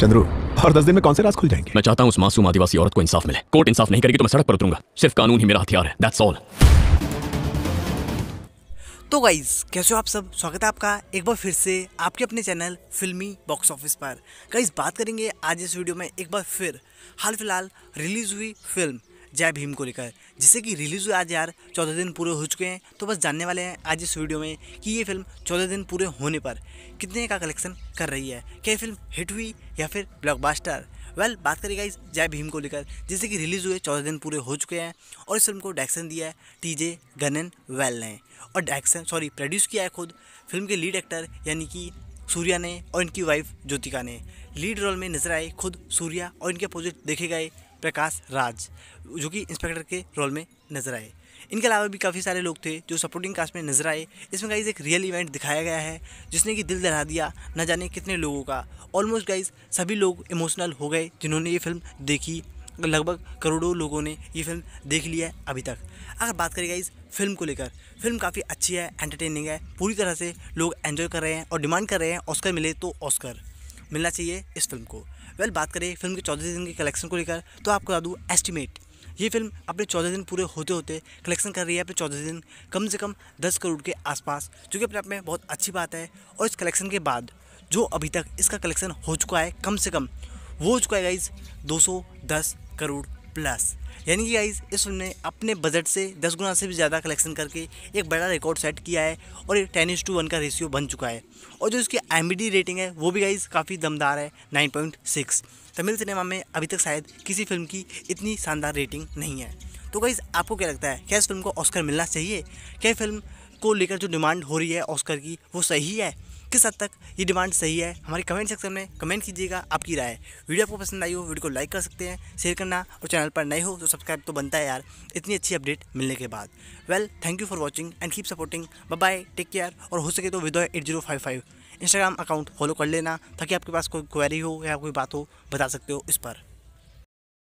चंद्रू और दस दिन में कौन से राज खुल जाएंगे मैं चाहता हूँ उस मासूम आदिवासी औरत को इंसाफ मिले कोर्ट इंसाफ नहीं करेगी तो मैं सड़क पर उतरूंगा सिर्फ कानून ही मेरा हथियार है दैट्स ऑल तो गाइज कैसे हो आप सब स्वागत है आपका एक बार फिर से आपके अपने चैनल फिल्मी बॉक्स ऑफिस पर गाइज बात करेंगे आज इस वीडियो में एक बार फिर हाल फिलहाल रिलीज हुई फिल्म जय भीम को लेकर जिसे कि रिलीज़ हुए आज यार चौदह दिन पूरे हो चुके हैं तो बस जानने वाले हैं आज इस वीडियो में कि ये फिल्म चौदह दिन पूरे होने पर कितने का कलेक्शन कर रही है क्या फिल्म हिट हुई या फिर ब्लॉकबास्टर वेल well, बात करेगा इस जय भीम को लेकर जिससे कि रिलीज़ हुए चौदह दिन पूरे हो चुके हैं और इस फिल्म को डायरेक्शन दिया है टी जे गनन वेल ने और डायरेक्शन सॉरी प्रोड्यूस किया है खुद फिल्म के लीड एक्टर यानी कि सूर्या ने और इनकी वाइफ ज्योतिका ने लीड रोल में नजर आए खुद सूर्या और इनके अपोजिट देखे गए प्रकाश राज जो कि इंस्पेक्टर के रोल में नजर आए इनके अलावा भी काफ़ी सारे लोग थे जो सपोर्टिंग कास्ट में नजर आए इसमें गाइज एक रियल इवेंट दिखाया गया है जिसने कि दिल दहला दिया न जाने कितने लोगों का ऑलमोस्ट गाइज सभी लोग इमोशनल हो गए जिन्होंने ये फिल्म देखी लगभग करोड़ों लोगों ने ये फिल्म देख लिया है अभी तक अगर बात करें गाइज फिल्म को लेकर फिल्म काफ़ी अच्छी है एंटरटेनिंग है पूरी तरह से लोग एंजॉय कर रहे हैं और डिमांड कर रहे हैं ऑस्कर मिले तो ऑस्कर मिलना चाहिए इस फिल्म को वेल बात करें फिल्म के चौदह दिन के कलेक्शन को लेकर तो आपको बता दूँ एस्टिमेट ये फिल्म अपने चौदह दिन पूरे होते होते कलेक्शन कर रही है अपने चौदह दिन कम से कम दस करोड़ के आसपास जो कि अपने आप में बहुत अच्छी बात है और इस कलेक्शन के बाद जो अभी तक इसका कलेक्शन हो चुका है कम से कम वो हो चुका है गाइज दो करोड़ प्लस यानी कि गाइज इस ने अपने बजट से दस गुना से भी ज़्यादा कलेक्शन करके एक बड़ा रिकॉर्ड सेट किया है और एक टेन टू वन का रेशियो बन चुका है और जो इसकी एम रेटिंग है वो भी गाइज काफ़ी दमदार है nine point six Tamil cinema में अभी तक शायद किसी फिल्म की इतनी शानदार रेटिंग नहीं है तो गाइज आपको क्या लगता है क्या इस फिल्म को ऑस्कर मिलना चाहिए क्या फिल्म को लेकर जो डिमांड हो रही है ऑस्कर की वो सही है किस हद तक ये डिमांड सही है हमारे कमेंट सेक्शन में कमेंट कीजिएगा आपकी राय वीडियो आपको पसंद आई हो वीडियो को लाइक कर सकते हैं शेयर करना और चैनल पर नए हो तो सब्सक्राइब तो बनता है यार इतनी अच्छी अपडेट मिलने के बाद well thank you for watching and keep supporting bye take care और हो सके तो विदो eight zero five five Instagram account follow कर लेना ताकि आपके पास कोई क्वेरी हो या कोई बात हो बता सकते हो इस पर